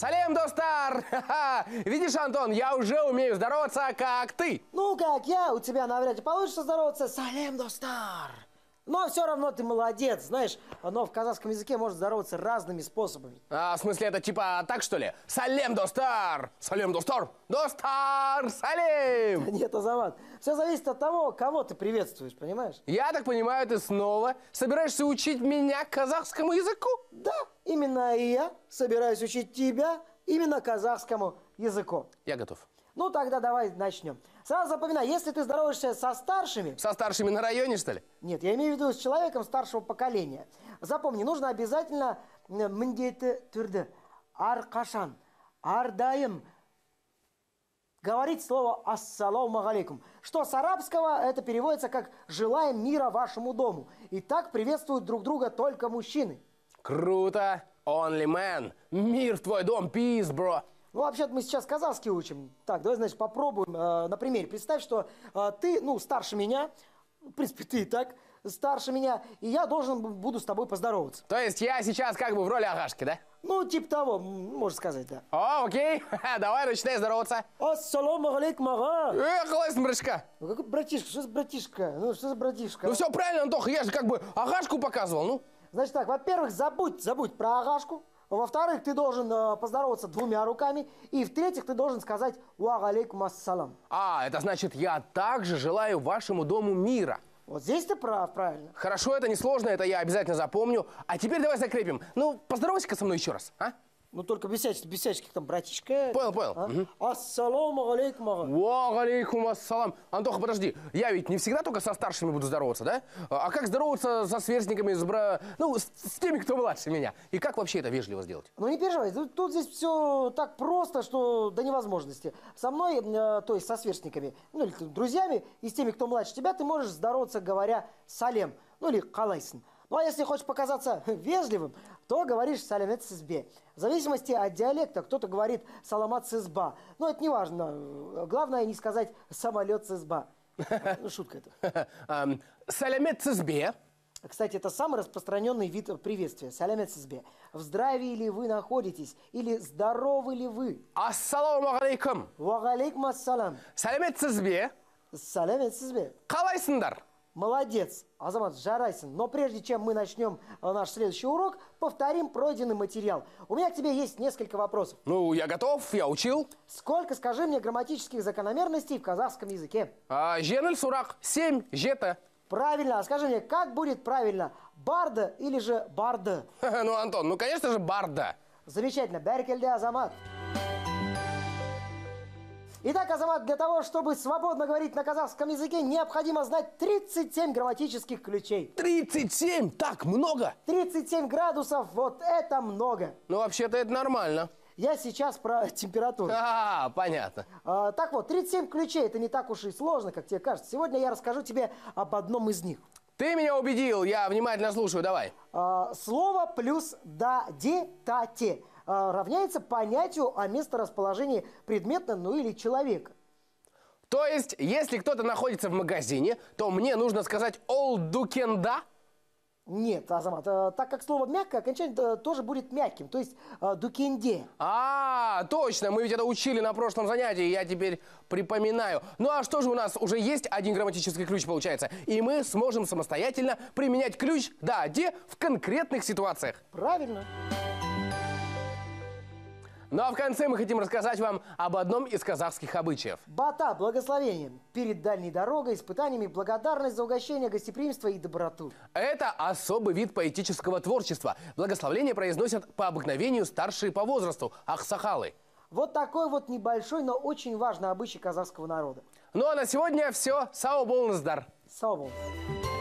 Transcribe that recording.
Салем, достар! Видишь, Антон, я уже умею здороваться, как ты. Ну, как я, у тебя навряд ли получится здороваться. Салем, достар! Но ну, а все равно ты молодец, знаешь, но в казахском языке можно здороваться разными способами. А, в смысле, это типа так, что ли? Салем, достар! Салем, достар! Достар! Салем! Да нет, Азамат, все зависит от того, кого ты приветствуешь, понимаешь? Я так понимаю, ты снова собираешься учить меня казахскому языку? Да, именно я собираюсь учить тебя именно казахскому языку. Я готов. Ну, тогда давай начнем. Сразу запоминай, если ты здороваешься со старшими... Со старшими на районе, что ли? Нет, я имею в виду с человеком старшего поколения. Запомни, нужно обязательно э, міндеті түрді Аркашан ардаим говорить слово «ассалому алейкум», что с арабского это переводится как «желаем мира вашему дому». И так приветствуют друг друга только мужчины – Круто! Only man! Мир твой дом! Peace, бро! Ну, вообще-то мы сейчас казахский учим. Так, давай, значит, попробуем. Э, на примере представь, что э, ты, ну, старше меня, в принципе, ты и так старше меня, и я должен буду с тобой поздороваться. То есть я сейчас как бы в роли агашки, да? Ну, типа того, можно сказать, да. О, окей, давай начинай здороваться. Ассаламу алейкум, ага. Эх, лайсен, братишка. Ну, какой братишка, что за братишка? Ну, что за братишка? Ну, все правильно, Антоха, я же как бы агашку показывал, ну. Значит так, во-первых, забудь, забудь про агашку. Во-вторых, ты должен э, поздороваться двумя руками. И в-третьих, ты должен сказать «Уа алейкум ассалам». А, это значит, я также желаю вашему дому мира. Вот здесь ты прав, правильно. Хорошо, это несложно, это я обязательно запомню. А теперь давай закрепим. Ну, поздоровайся-ка со мной еще раз, а? Ну только без всяких, без всяких там, братишка. Понял, понял. А? Угу. Ассаламу алейкум. Ва алейкум ассалам. Антоха, подожди, я ведь не всегда только со старшими буду здороваться, да? А, а как здороваться со сверстниками, с бра... ну, с, с теми, кто младше меня? И как вообще это вежливо сделать? Ну не переживай, тут, тут здесь все так просто, что до невозможности. Со мной, э, то есть со сверстниками, ну или друзьями, и с теми, кто младше тебя, ты можешь здороваться, говоря салем, ну или калайсен. Ну а если хочешь показаться вежливым, то говоришь салямет сизбе. В зависимости от диалекта, кто-то говорит саламат сизба. Но это не важно. Главное не сказать самолет сизба. Ну, шутка это. Салямет сизбе. Кстати, это самый распространенный вид приветствия. Салямет сизбе. В здравии ли вы находитесь? Или здоровы ли вы? Ассаламу алейкум. Ва алейкум ассалам. Салямет сизбе. Салямет сизбе. Калай Калайсындар. Молодец, Азамат Жарайсин. Но прежде чем мы начнем э, наш следующий урок, повторим пройденный материал. У меня к тебе есть несколько вопросов. Ну, я готов, я учил. Сколько, скажи мне, грамматических закономерностей в казахском языке? А, женель сурак, семь, жета. Правильно, а скажи мне, как будет правильно, барда или же барда? Ну, Антон, ну, конечно же, барда. Замечательно, Беркельде Азамат. Итак, Азамат, для того, чтобы свободно говорить на казахском языке, необходимо знать 37 грамматических ключей. 37? Так много? 37 градусов, вот это много. Ну, вообще-то это нормально. Я сейчас про температуру. А, понятно. так вот, 37 ключей, это не так уж и сложно, как тебе кажется. Сегодня я расскажу тебе об одном из них. Ты меня убедил, я внимательно слушаю, давай. А, слово плюс да, де, та, те. А, равняется понятию о месторасположении предмета, ну или человека. То есть, если кто-то находится в магазине, то мне нужно сказать «олдукенда»? Нет, Азамат, э, так как слово мягкое, окончание э, тоже будет мягким, то есть э, дукенде. А, точно, мы ведь это учили на прошлом занятии, я теперь припоминаю. Ну а что же у нас уже есть один грамматический ключ получается, и мы сможем самостоятельно применять ключ, да, где в конкретных ситуациях. Правильно. Правильно. Ну а в конце мы хотим рассказать вам об одном из казахских обычаев. Бата – благословение, Перед дальней дорогой, испытаниями, благодарность за угощение, гостеприимство и доброту. Это особый вид поэтического творчества. Благословление произносят по обыкновению старшие по возрасту – ахсахалы. Вот такой вот небольшой, но очень важный обычай казахского народа. Ну а на сегодня все. Сау болныздар. Сау болныздар.